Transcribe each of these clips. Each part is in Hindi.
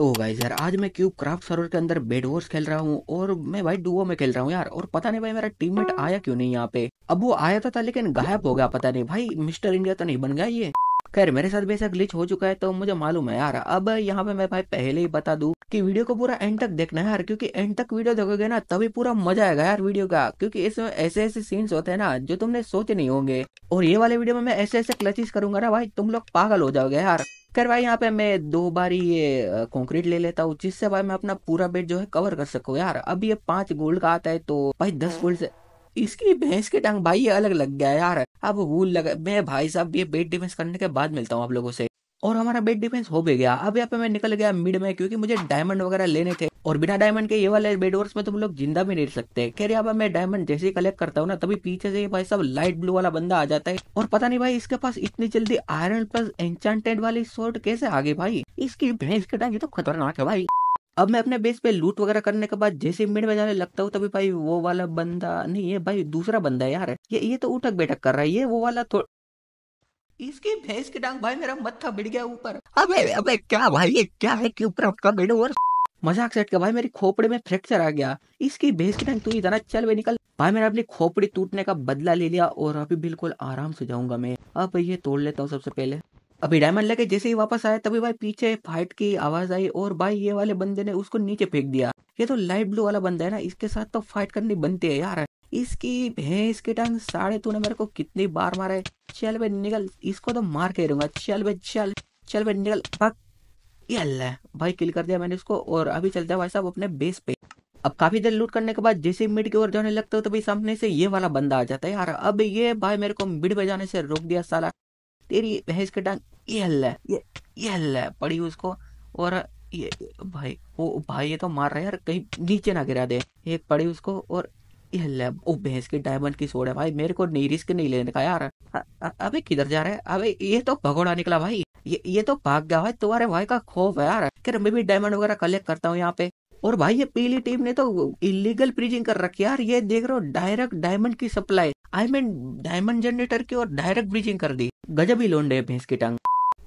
तो गाइस यार आज मैं क्यूब क्राफ्ट सर्वर के अंदर बेड वॉर्स खेल रहा हूँ और मैं भाई डुओ में खेल रहा हूँ यार और पता नहीं भाई मेरा टीममेट आया क्यों नहीं यहाँ पे अब वो आया तो था लेकिन गायब हो गया पता नहीं भाई मिस्टर इंडिया तो नहीं बन गया ये खैर मेरे साथ भी ऐसा ग्लिच हो चुका है तो मुझे मालूम है यार अब यहाँ पे मैं भाई पहले ही बता दू कि वीडियो को पूरा एंड तक देखना है यार क्योंकि एंड तक वीडियो देखोगे ना तभी पूरा मजा आएगा यार वीडियो का क्योंकि इसमें ऐसे ऐसे सीन्स होते हैं ना जो तुमने सोचे नहीं होंगे और ये वाले वीडियो में मैं ऐसे ऐसे क्लचिस करूंगा ना भाई तुम लोग पागल हो जाओगे यार खैर भाई यहाँ पे मैं दो बार ये कंक्रीट ले लेता हूँ जिससे भाई मैं अपना पूरा बेड जो है कवर कर सकू यार अब ये पांच गोल्ड का आता है तो भाई दस गोल्ड हाँ। से इसकी भैंस की टांग भाई ये अलग लग गया यार अब भूल लगा मैं भाई साहब ये बेट डिफेंस करने के बाद मिलता हूँ आप लोगों से और हमारा बेट डिफेंस हो भी गया अब यहाँ पे मैं निकल गया मिड में क्योंकि मुझे डायमंड वगैरह लेने थे और बिना डायमंड के ये वाले बेड वर्स में तुम लोग जिंदा भी नहीं सकते खैर यहाँ पर मैं डायमंड जैसे ही कलेक्ट करता हूँ ना तभी पीछे से भाई साहब लाइट ब्लू वाला बंदा आ जाता है और पता नहीं भाई इसके पास इतनी जल्दी आयरन प्लस एंचांटेड वाली शॉर्ट कैसे आ गई भाई इसकी भैंस के टांग तो खतरनाक है भाई अब मैं अपने बेस पे लूट वगैरह करने के बाद जैसे मिड में जाने लगता हूँ तभी भाई वो वाला बंदा नहीं ये भाई दूसरा बंदा है यार ये ये तो उठक बैठक कर रहा है ये वो वाला तो इसकी भैंस की डांग भाई मेरा मत्था बिड़ गया ऊपर अबे अबे क्या भाई ये क्या है कि ऊपर आपका बेड और मजाक सेट का भाई मेरी खोपड़ी में फ्रैक्चर आ गया इसकी भैंस की टांग तू ही जाना चल वे निकल भाई मैंने अपनी खोपड़ी टूटने का बदला ले लिया और अभी बिल्कुल आराम से जाऊंगा मैं अब ये तोड़ लेता हूँ सबसे पहले अभी डायमंड लेके जैसे ही वापस आया तभी भाई पीछे फाइट की आवाज आई और भाई ये वाले बंदे ने उसको नीचे फेंक दिया ये तो लाइट ब्लू वाला बंदा है ना इसके साथ तो फाइट करनी बनती है यार इसकी भैंस की टांग साढ़े तूने मेरे को कितनी बार मारा है चल बे निकल इसको तो मार के रहूंगा चल बे चल चल बे निकल पक ये भाई किल कर दिया मैंने इसको और अभी चलते भाई साहब अपने बेस पे अब काफी देर लूट करने के बाद जैसे मिड की ओर जाने लगते हो तो भाई सामने से ये वाला बंदा आ जाता है यार अब ये भाई मेरे को मिड पे जाने से रोक दिया साला तेरी भैंस की टांग ये हल्ला ये ये हल्ला पड़ी उसको और ये भाई वो भाई ये तो मार रहा है यार कहीं नीचे ना गिरा दे एक पड़ी उसको और ये ले वो भैंस की डायमंड की सोड है भाई मेरे को नहीं रिस्क नहीं लेने का यार अबे किधर जा रहा है अबे ये तो भगोड़ा निकला भाई ये ये तो भाग गया भाई तुम्हारे भाई का खौफ है यार खैर मैं भी डायमंड वगैरह कलेक्ट करता हूँ यहाँ पे और भाई ये पीली टीम ने तो इलीगल प्रीजिंग कर रखी यार ये देख रहे हो डायरेक्ट डायमंड की supply I mean diamond generator की और डायरेक्ट ब्रीजिंग कर दी गजब ही लोन है भैंस की टांग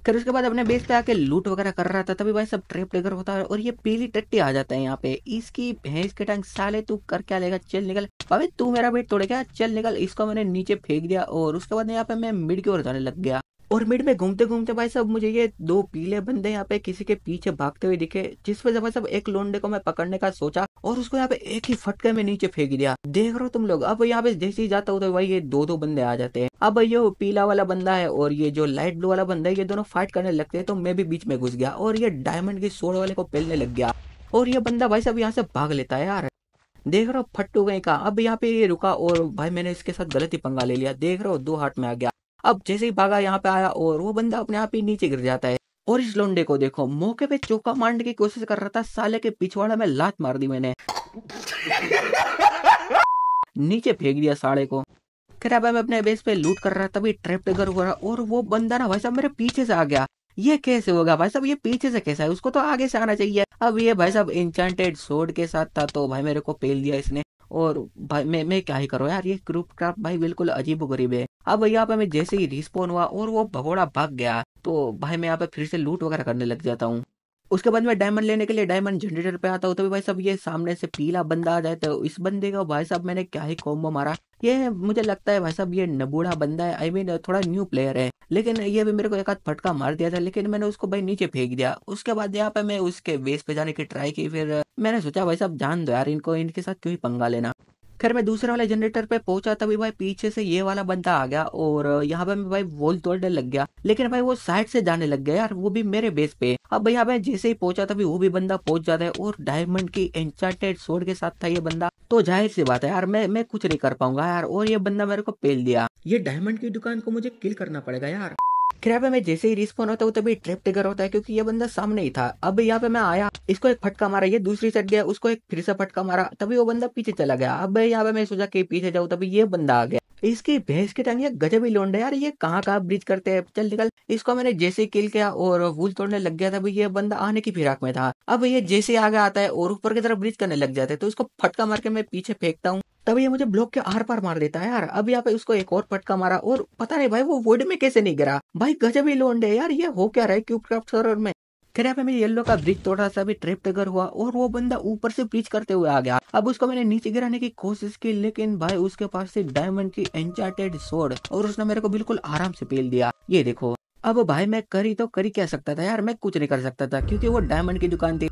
फिर उसके बाद अपने बेस पे आके लूट वगैरह कर रहा था तभी भाई सब ट्रेप टेगर होता है और ये पीली टट्टी आ जाता है यहाँ पे इसकी भैंस के टंग साले तू कर क्या लेगा चल निकल भाभी तू मेरा बेट तोड़ गया चल निकल इसको मैंने नीचे फेंक दिया और उसके बाद यहाँ पे मैं मिड की ओर जाने लग गया और मिड में घूमते घूमते भाई साहब मुझे ये दो पीले बंदे यहाँ पे किसी के पीछे भागते हुए दिखे जिस वजह भाई साहब एक लोंडे को मैं पकड़ने का सोचा और उसको यहाँ पे एक ही फटके में नीचे फेंक दिया देख रहे हो तुम लोग अब यहाँ पे जैसे ही जाता हो तो भाई ये दो दो बंदे आ जाते हैं अब ये पीला वाला बंदा है और ये जो लाइट ब्लू वाला बंदा है ये दोनों फाइट करने लगते है तो मैं भी बीच में घुस गया और ये डायमंड की सोड वाले को पेलने लग गया और ये बंदा भाई साहब यहाँ से भाग लेता है यार देख रहा हूँ फट्टू गई का अब यहाँ पे ये रुका और भाई मैंने इसके साथ गलत ही पंगा ले लिया देख रहा हूँ दो हाथ में आ गया अब जैसे ही भागा यहाँ पे आया और वो बंदा अपने आप ही नीचे गिर जाता है और इस लोंडे को देखो मौके पे चौका मारने की कोशिश कर रहा था साले के पिछवाड़ा में लात मार दी मैंने नीचे फेंक दिया साड़े को खेरा भाई मैं अपने बेस पे लूट कर रहा तभी ट्रैप हो रहा और वो बंदा ना भाई साहब मेरे पीछे से आ गया ये कैसे होगा भाई साहब ये पीछे से कैसा है उसको तो आगे से आना चाहिए अब ये भाई साहब इंचांटेड सोड के साथ था तो भाई मेरे को पेल दिया इसने और भाई मैं मैं क्या ही करो यार ये क्रूप क्राफ्ट भाई बिल्कुल अजीब गरीब है अब भाई यहाँ पे मैं जैसे ही रिस्पॉन्न हुआ और वो भगोड़ा भाग गया तो भाई मैं यहाँ पे फिर से लूट वगैरह करने लग जाता हूँ उसके बाद मैं डायमंड लेने के लिए डायमंड जनरेटर पे आता हूँ तभी भाई साहब ये सामने से पीला बंदा आ जाए तो इस बंदे का भाई साहब मैंने क्या ही कॉम्बो मारा ये मुझे लगता है भाई साहब ये नबूढ़ा बंदा है आई I मीन mean, थोड़ा न्यू प्लेयर है लेकिन ये भी मेरे को एक हाथ फटका मार दिया था लेकिन मैंने उसको भाई नीचे फेंक दिया उसके बाद यहाँ पे मैं उसके वेस्ट पे जाने की ट्राई की फिर मैंने सोचा भाई साहब जान दो यार इनको इनके साथ क्यों ही पंगा लेना खैर मैं दूसरे वाले जनरेटर पे पहुंचा तभी भाई पीछे से ये वाला बंदा आ गया और यहाँ पे भाई वोल तोड़ डर लग गया लेकिन भाई वो साइड से जाने लग गया यार वो भी मेरे बेस पे अब भैया मैं जैसे ही पहुंचा तभी वो भी बंदा पहुंच जाता है और डायमंड की एंचार्टेड सोड के साथ था ये बंदा तो जाहिर सी बात है यार मैं मैं कुछ नहीं कर पाऊंगा यार और ये बंदा मेरे को पेल दिया ये डायमंड की दुकान को मुझे किल करना पड़ेगा यार किराबे में जैसे ही रिस्पॉन होता है वो तभी ट्रिप टिगर होता है क्योंकि ये बंदा सामने ही था अब यहाँ पे मैं आया इसको एक फटका मारा ये दूसरी साइड गया उसको एक फिर से फटका मारा तभी वो बंदा पीछे चला गया अब यहाँ पे मैं सोचा कि पीछे जाऊँ तभी ये बंदा आ गया इसकी भैंस की टांग गजब ही लोंडे यार ये कहाँ कहाँ ब्रिज करते हैं चल निकल इसको मैंने जैसे किल किया और वूल तोड़ने लग गया था ये बंदा आने की फिराक में था अब ये जैसे आगे आता है और ऊपर की तरफ ब्रिज करने लग जाते हैं तो इसको फटका मार के मैं पीछे फेंकता हूँ तब ये मुझे ब्लॉक के आर पार मार देता है यार अब यहाँ पे उसको एक और फटका मारा और पता नहीं भाई वो वुड में कैसे नहीं गिरा भाई गजब ही लोंड यार ये हो क्या रहा है क्यूब क्राफ्ट सर्वर में खेर यहाँ पे मेरे येलो का ब्रिज थोड़ा सा भी ट्रेप टगर हुआ और वो बंदा ऊपर से ब्रिज करते हुए आ गया अब उसको मैंने नीचे गिराने की कोशिश की लेकिन भाई उसके पास से डायमंड की एंचार्टेड सोड और उसने मेरे को बिल्कुल आराम से पेल दिया ये देखो अब भाई मैं करी तो करी क्या सकता था यार मैं कुछ नहीं कर सकता था क्योंकि वो डायमंड की दुकान थी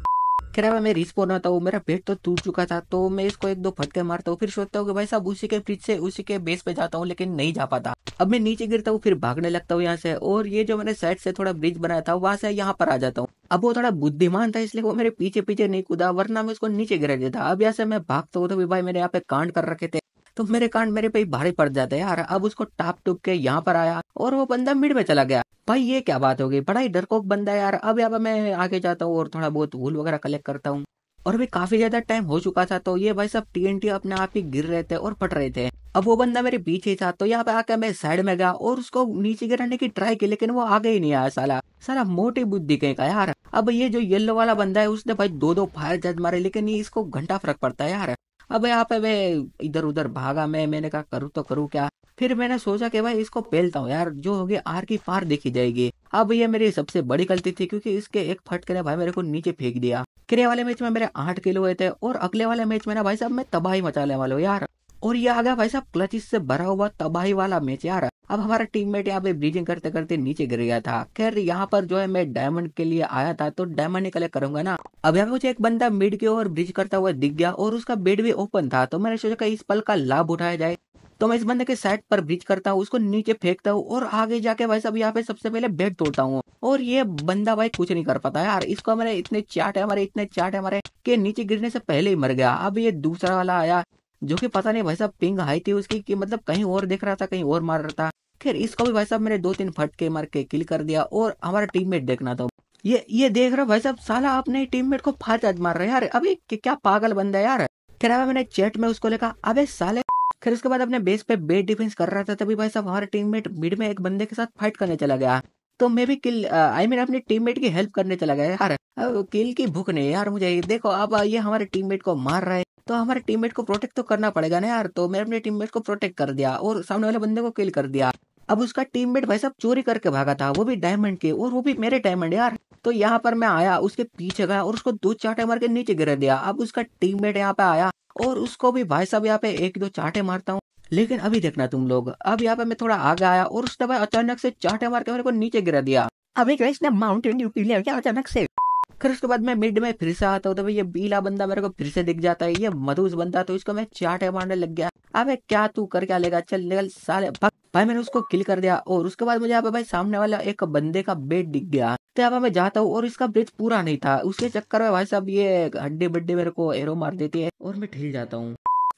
खैर भाई मैं रिस्पोन होता हूँ मेरा पेट तो टूट चुका था तो मैं इसको एक दो फटके मारता हूँ फिर सोचता हूँ कि भाई साहब उसी के फ्रिज से उसी के बेस पे जाता हूँ लेकिन नहीं जा पाता अब मैं नीचे गिरता हूँ फिर भागने लगता हूँ यहाँ से और ये जो मैंने साइड से थोड़ा ब्रिज बनाया था वहां से यहाँ पर आ जाता हूँ अब वो थोड़ा बुद्धिमान था इसलिए वो मेरे पीछे पीछे नहीं कूदा वरना मैं उसको नीचे गिरा देता अब यहाँ से मैं भागता हूँ तो भी भाई मेरे यहाँ पे कांड कर रखे थे तो मेरे कांड मेरे पे ही भारी पड़ जाते यार अब उसको टाप टूप के यहाँ पर आया और वो बंदा मिड में चला गया भाई ये क्या बात होगी बड़ा ही डरकोक बंदा यार अब अब मैं आगे जाता हूँ और थोड़ा बहुत वूल वगैरह कलेक्ट करता हूँ और भी काफी ज्यादा टाइम हो चुका था तो ये भाई सब टीएनटी अपने आप ही गिर रहे थे और फट रहे थे अब वो बंदा मेरे पीछे ही था तो यहाँ पे आकर मैं साइड में गया और उसको नीचे गिराने की ट्राई की लेकिन वो आगे ही नहीं आया साला साला मोटी बुद्धि कहीं का यार अब ये जो येलो वाला बंदा है उसने भाई दो दो फायर जज मारे लेकिन इसको घंटा फर्क पड़ता है यार अब यहाँ पे मैं इधर उधर भागा मैं मैंने कहा करूँ तो करूँ क्या फिर मैंने सोचा कि भाई इसको पेलता हूँ यार जो होगी आर की पार देखी जाएगी अब ये मेरी सबसे बड़ी गलती थी क्योंकि इसके एक फटके ने भाई मेरे को नीचे फेंक दिया किरे वाले मैच में मेरे आठ किलो हुए थे और अगले वाले मैच में ना भाई साहब मैं तबाही मचाने वाला हूँ यार और ये आ गया भाई साहब क्लचिस से भरा हुआ तबाही वाला मैच यार अब हमारा टीममेट यहाँ पे ब्रीजिंग करते करते नीचे गिर गया था खैर यहाँ पर जो है मैं डायमंड के लिए आया था तो डायमंड कलेक्ट करूंगा ना अब यहाँ पे मुझे एक बंदा मिड के ओवर ब्रिज करता हुआ दिख गया और उसका बेड भी ओपन था तो मैंने सोचा इस पल का लाभ उठाया जाए तो मैं इस बंदे के साइड पर ब्रिज करता हूँ उसको नीचे फेंकता हूँ और आगे जाके भाई सब यहाँ पे सबसे पहले बेड तोड़ता हूँ और ये बंदा भाई कुछ नहीं कर पाता यार इसको हमारे इतने चाट है हमारे इतने चाट है हमारे के नीचे गिरने से पहले ही मर गया अब ये दूसरा वाला आया जो कि पता नहीं भाई साहब पिंग हाई थी उसकी कि मतलब कहीं और देख रहा था कहीं और मार रहा था खैर इसको भी भाई साहब मैंने दो तीन फटके मार के किल कर दिया और हमारा टीममेट देखना था ये ये देख रहा भाई साहब साला अपने टीममेट को फाचाज मार रहा है यार अभी क्या पागल बंदा है यार खैर अब मैंने चैट में उसको लिखा अबे साले फिर उसके बाद अपने बेस पे बेट डिफेंस कर रहा था तभी भाई साहब हमारे टीममेट मिड में एक बंदे के साथ फाइट करने चला गया तो मैं भी किल आई मीन अपनी अपने टीममेट की हेल्प करने चला गया यार किल की भूख नहीं यार मुझे देखो अब ये हमारे टीममेट को मार रहे तो हमारे टीममेट को प्रोटेक्ट तो करना पड़ेगा ना यार तो मैंने अपने टीममेट को प्रोटेक्ट कर दिया और सामने वाले बंदे को किल कर दिया अब उसका टीममेट भाई साहब चोरी करके भागा था वो भी डायमंड के और वो भी मेरे डायमंड यार तो यहाँ पर मैं आया उसके पीछे गया और उसको दो चाटे मार के नीचे गिरा दिया अब उसका टीममेट यहाँ पे आया और उसको भी भाई साहब यहाँ पे एक दो चाटे मारता हूँ लेकिन अभी देखना तुम लोग अब यहाँ पे मैं थोड़ा आगे आया और उसने भाई अचानक से चाटे मार के मेरे को नीचे गिरा दिया अभी कृष्ण माउंटेन अचानक से फिर उसके बाद मैं मिड में फिर से आता हूँ तो भाई ये बीला बंदा मेरे को फिर से दिख जाता है ये मधुस बंदा तो इसको मैं चाटे मारने लग गया अब क्या तू कर क्या लेगा चल निकल साले भाई मैंने उसको किल कर दिया और उसके बाद मुझे भाई सामने वाला एक बंदे का बेट दिख गया तो अब मैं जाता हूँ और इसका ब्रिज पूरा नहीं था उसके चक्कर में भाई साहब ये हड्डी बड्डी मेरे को एरो मार देती है और मैं ठिल जाता हूँ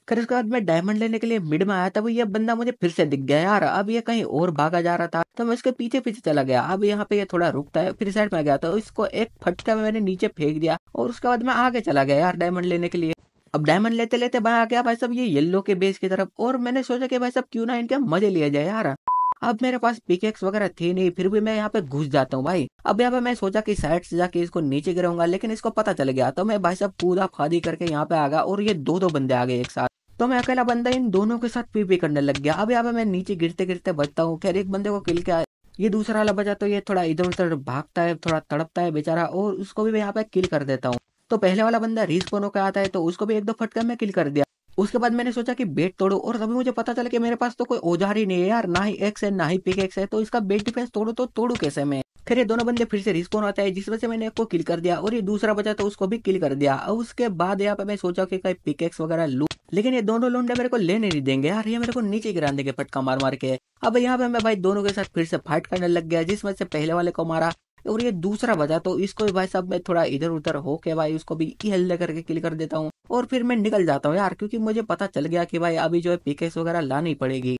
फिर उसके बाद मैं डायमंड लेने के लिए मिड में आया था वो ये बंदा मुझे फिर से दिख गया यार अब ये कहीं और भागा जा रहा था तो मैं उसके पीछे पीछे चला गया अब यहाँ पे ये थोड़ा रुकता है फिर साइड में गया तो इसको एक फटका में मैंने नीचे फेंक दिया और उसके बाद मैं आगे चला गया यार डायमंड लेने के लिए अब डायमंड लेते लेते मैं आ गया भाई साहब ये येल्लो के बेस की तरफ और मैंने सोचा की भाई साहब क्यों ना इनके मजे लिया जाए यार अब मेरे पास पिकेक्स वगैरह थे नहीं फिर भी मैं यहाँ पे घुस जाता हूँ भाई अब यहाँ पे मैं सोचा कि साइड से जाके इसको नीचे गिराऊंगा लेकिन इसको पता चल गया तो मैं भाई साहब पूरा फादी करके यहाँ पे आ गया और ये दो दो बंदे आ गए एक साथ तो मैं अकेला बंदा इन दोनों के साथ पी पी करने लग गया अब यहाँ पे मैं नीचे गिरते गिरते बचता हूँ खैर एक बंदे को किल किया ये दूसरा वाला बचा तो ये थोड़ा इधर उधर भागता है थोड़ा तड़पता है बेचारा और उसको भी मैं यहाँ पे किल कर देता हूँ तो पहले वाला बंदा रिस्पोन होकर आता है तो उसको भी एक दो फटका मैं किल कर दिया उसके बाद मैंने सोचा कि बेट तोड़ो और तभी मुझे पता चला कि मेरे पास तो कोई औजार ही नहीं है यार ना ही एक्स है ना ही पिक एक्स है तो इसका बेट डिफेंस तोड़ो तो तोड़ू कैसे मैं फिर ये दोनों बंदे फिर से रिस्पॉन आता है जिस वजह से मैंने एक को किल कर दिया और ये दूसरा बचा तो उसको भी किल कर दिया और उसके बाद यहाँ पे मैं सोचा कि कहीं पिकेक्स वगैरह लू लेकिन ये दोनों लुंडे मेरे को लेने नहीं देंगे यार ये मेरे को नीचे गिरा देंगे फटका मार मार के अब यहाँ पे मैं भाई दोनों के साथ फिर से फाइट करने लग गया जिसमें से पहले वाले को मारा और ये दूसरा बजा तो इसको भी भाई साहब मैं थोड़ा इधर उधर होके भाई उसको भी ई हल्ले करके किल कर देता हूँ और फिर मैं निकल जाता हूँ यार क्योंकि मुझे पता चल गया कि भाई अभी जो है पीकेस वगैरह लानी पड़ेगी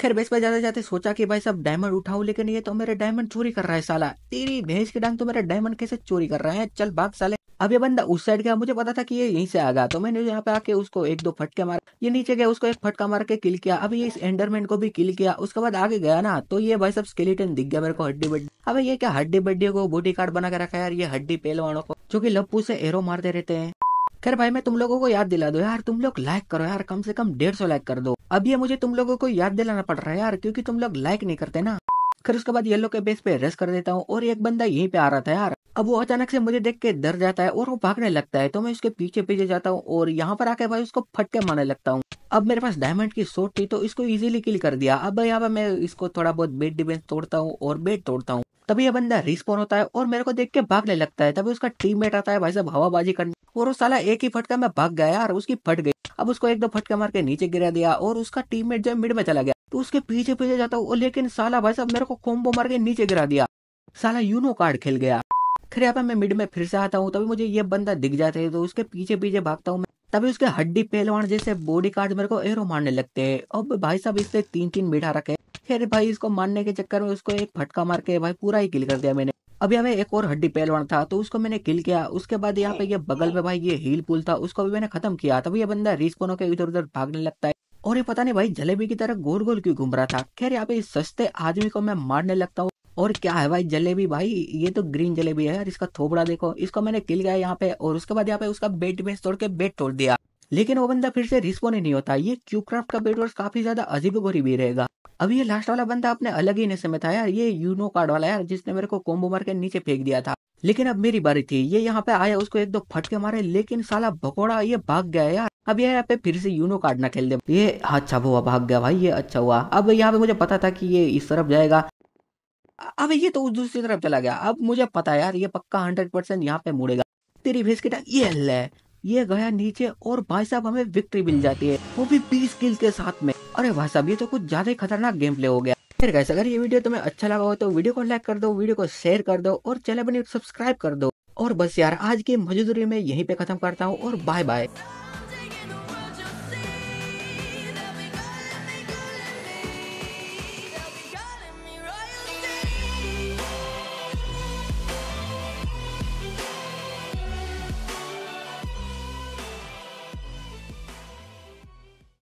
खैर बेस पर जाते जाते सोचा कि भाई साहब डायमंड उठाऊ लेकिन ये तो मेरे डायमंड चोरी कर रहा है साला तेरी भैंस के डांग तो मेरा डायमंड कैसे चोरी कर रहा है चल भाग साले अब ये बंदा उस साइड गया मुझे पता था कि ये यहीं से गया तो मैंने यहाँ पे आके उसको एक दो फटके मारा ये नीचे गया उसको एक फटका मार के किल किया अब ये इस एंडरमैन को भी किल किया उसके बाद आगे गया ना तो ये भाई सब स्केलेटन दिख गया मेरे को हड्डी बड्डी अब ये क्या हड्डी बड्डी को बॉडी कार्ड बना के रखा है यार ये हड्डी पहलवानों को जो की लप्पू से एरो मारते रहते हैं खैर भाई मैं तुम लोगों को याद दिला दो यार तुम लोग लाइक करो यार कम से कम डेढ़ सौ लाइक कर दो अब ये मुझे तुम लोगों को याद दिलाना पड़ रहा है यार क्योंकि तुम लोग लाइक नहीं करते ना फिर उसके बाद येलो के बेस पे रेस कर देता हूँ और एक बंदा यहीं पे आ रहा था यार अब वो अचानक से मुझे देख के डर जाता है और वो भागने लगता है तो मैं उसके पीछे पीछे जाता हूँ और यहाँ पर आके भाई उसको फटके मारने लगता हूँ अब मेरे पास डायमंड की सोट थी तो इसको इजीली किल कर दिया अब यहाँ पर मैं इसको थोड़ा बहुत बेट डिफेंस तोड़ता हूँ और बेट तोड़ता हूँ तभी यह बंदा रिस्पोन होता है और मेरे को देख के भागने लगता है तभी उसका टीममेट आता है भाई साहब हवाबाजी करने और वो साला एक ही फटका में भाग गया यार उसकी फट गई अब उसको एक दो फटका मार के नीचे गिरा दिया और उसका टीममेट जो मिड में चला गया तो उसके पीछे पीछे जाता हूँ लेकिन साला भाई साहब मेरे को कोम्बो मार के नीचे गिरा दिया साला यूनो कार्ड खेल गया फिर यहाँ पे मैं मिड में फिर से आता हूँ तभी मुझे ये बंदा दिख जाता है तो उसके पीछे पीछे भागता हूँ तभी उसके हड्डी पहलवान जैसे बॉडी कार्ड मेरे को एरो मारने लगते है अब भाई साहब इससे तीन तीन बिठा रखे फिर भाई इसको मारने के चक्कर में उसको एक फटका मार के भाई पूरा ही किल कर दिया मैंने अब यहाँ एक और हड्डी पहलवान था तो उसको मैंने किल किया उसके बाद यहाँ पे ये बगल में भाई ये हील पुल था उसको भी मैंने खत्म किया तभी ये बंदा रिस्पोन के इधर उधर भागने लगता है और ये पता नहीं भाई जलेबी की तरह गोल गोल क्यों घूम रहा था खैर यहाँ पे इस सस्ते आदमी को मैं मारने लगता हूँ और क्या है भाई जलेबी भाई ये तो ग्रीन जलेबी है यार इसका थोबड़ा देखो इसको मैंने किल गया यहाँ पे और उसके बाद यहाँ पे उसका बेट बेस तोड़ के बेट तोड़ दिया लेकिन वो बंदा फिर से रिस्पोन ही नहीं होता ये क्यूक्राफ्ट का बेट काफी ज्यादा अजीब गोरी भी रहेगा अब ये लास्ट वाला बंदा अपने अलग ही नशे में था यार ये यूनो कार्ड वाला यार जिसने मेरे को कोम्बो मार के नीचे फेंक दिया था लेकिन अब मेरी बारी थी ये यहाँ पे आया उसको एक दो फटके मारे लेकिन साला भकोड़ा ये भाग गया यार अब यहाँ पे फिर से यूनो कार्ड ना खेल दे ये अच्छा हुआ भाग गया भाई ये अच्छा हुआ अब यहाँ पे मुझे पता था कि ये इस तरफ जाएगा अब ये तो दूसरी तरफ चला गया अब मुझे पता यार ये पक्का हंड्रेड परसेंट यहाँ पे मुड़ेगा तेरी भेज के ये ले ये गया नीचे और भाई साहब हमें विक्ट्री मिल जाती है वो भी बीस किल के साथ में अरे भाई साहब ये तो कुछ ज्यादा ही खतरनाक गेम प्ले हो गया फिर गैस अगर ये वीडियो तुम्हें अच्छा लगा हो तो वीडियो को लाइक कर दो वीडियो को शेयर कर दो और चैनल बने सब्सक्राइब कर दो और बस यार आज की मजदूरी में यही पे खत्म करता हूँ और बाय बाय